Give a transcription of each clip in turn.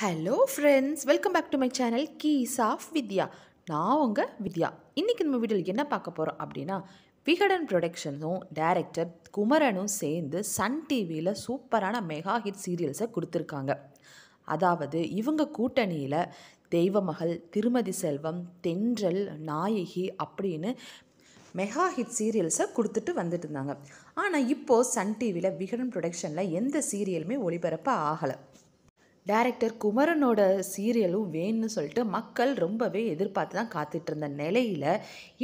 hello friends welcome back to my channel keys of Vidya நான் உங்கள் வித்யா இன்றைக்கி நம்ம வீடியோவில் என்ன பார்க்க போகிறோம் அப்படின்னா விகடன் ப்ரொடக்ஷனும் டேரக்டர் குமரனும் சேர்ந்து சன் டிவியில் சூப்பரான மெகா ஹிட் சீரியல்ஸை கொடுத்துருக்காங்க அதாவது இவங்க கூட்டணியில் தெய்வமகள் திருமதி செல்வம் தென்றல் நாயகி அப்படின்னு மெகா ஹிட் சீரியல்ஸை கொடுத்துட்டு வந்துட்டு இருந்தாங்க ஆனால் இப்போது சன் டிவியில் விகடன் ப்ரொடக்ஷனில் எந்த சீரியலுமே ஒளிபரப்பு ஆகலை டேரக்டர் குமரனோட சீரியலும் வேணும்னு சொல்லிட்டு மக்கள் ரொம்பவே எதிர்பார்த்து தான் காத்துட்டு இருந்த நிலையில்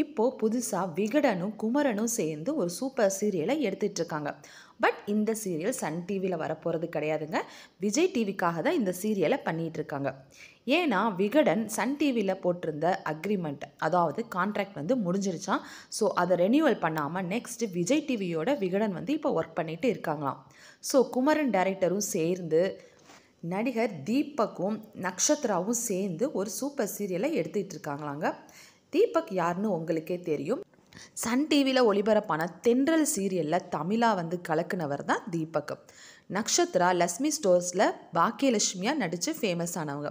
இப்போது புதுசாக விகடனும் குமரனும் சேர்ந்து ஒரு சூப்பர் சீரியலை எடுத்துகிட்ருக்காங்க பட் இந்த சீரியல் சன் டிவியில் வரப்போகிறது கிடையாதுங்க விஜய் டிவிக்காக தான் இந்த சீரியலை பண்ணிகிட்ருக்காங்க ஏன்னா விகடன் சன் டிவியில் போட்டிருந்த அக்ரிமெண்ட் அதாவது கான்ட்ராக்ட் வந்து முடிஞ்சிருச்சான் ஸோ அதை ரெனியூவல் பண்ணாமல் நெக்ஸ்ட் விஜய் டிவியோட விகடன் வந்து இப்போ ஒர்க் பண்ணிகிட்டு இருக்காங்களாம் ஸோ குமரன் டேரக்டரும் சேர்ந்து நடிகர் தீபக்கும் நக்ஷத்ராவும் சேர்ந்து ஒரு சூப்பர் சீரியலை எடுத்துகிட்டு இருக்காங்களாங்க தீபக் யாருன்னு உங்களுக்கே தெரியும் சன் டிவியில் ஒளிபரப்பான தென்றல் சீரியலில் தமிழாக வந்து கலக்குனவர் தான் தீபக் நக்ஷத்ரா லக்ஷ்மி ஸ்டோர்ஸில் பாக்கியலட்சுமியாக நடித்து ஃபேமஸ் ஆனவங்க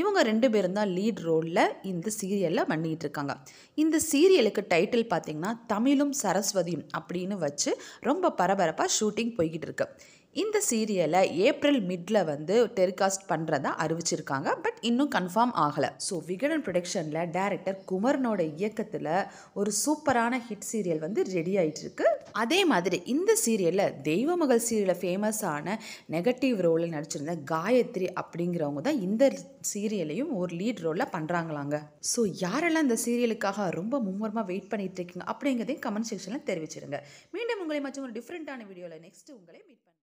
இவங்க ரெண்டு பேரும் தான் லீட் ரோலில் இந்த சீரியலில் பண்ணிகிட்டு இருக்காங்க இந்த சீரியலுக்கு டைட்டில் பார்த்திங்கன்னா தமிழும் சரஸ்வதியும் அப்படின்னு வச்சு ரொம்ப பரபரப்பாக ஷூட்டிங் போய்கிட்டு இருக்கு இந்த சீரியலை ஏப்ரல் மிட்ல வந்து டெலிகாஸ்ட் பண்ணுறதா அறிவிச்சிருக்காங்க பட் இன்னும் கன்ஃபார்ம் ஆகலை ஸோ விகடன் ப்ரொடக்ஷனில் டேரக்டர் குமரனோட இயக்கத்தில் ஒரு சூப்பரான ஹிட் சீரியல் வந்து ரெடி ஆயிட்டு இருக்கு அதே மாதிரி இந்த சீரியலில் தெய்வமகள் சீரியலில் ஃபேமஸான நெகட்டிவ் ரோலில் நடிச்சிருந்த காயத்ரி அப்படிங்கிறவங்க தான் இந்த சீரியலையும் ஒரு லீட் ரோலில் பண்ணுறாங்களாங்க ஸோ யாரெல்லாம் இந்த சீரியலுக்காக ரொம்ப மும்முரமாக வெயிட் பண்ணிட்டு இருக்கீங்க அப்படிங்கிறதையும் கமெண்ட் செக்ஷனில் தெரிவிச்சிருங்க மீண்டும் உங்களை மற்றும் ஒரு டிஃப்ரெண்ட்டான வீடியோவில் நெக்ஸ்ட் உங்களை மீட்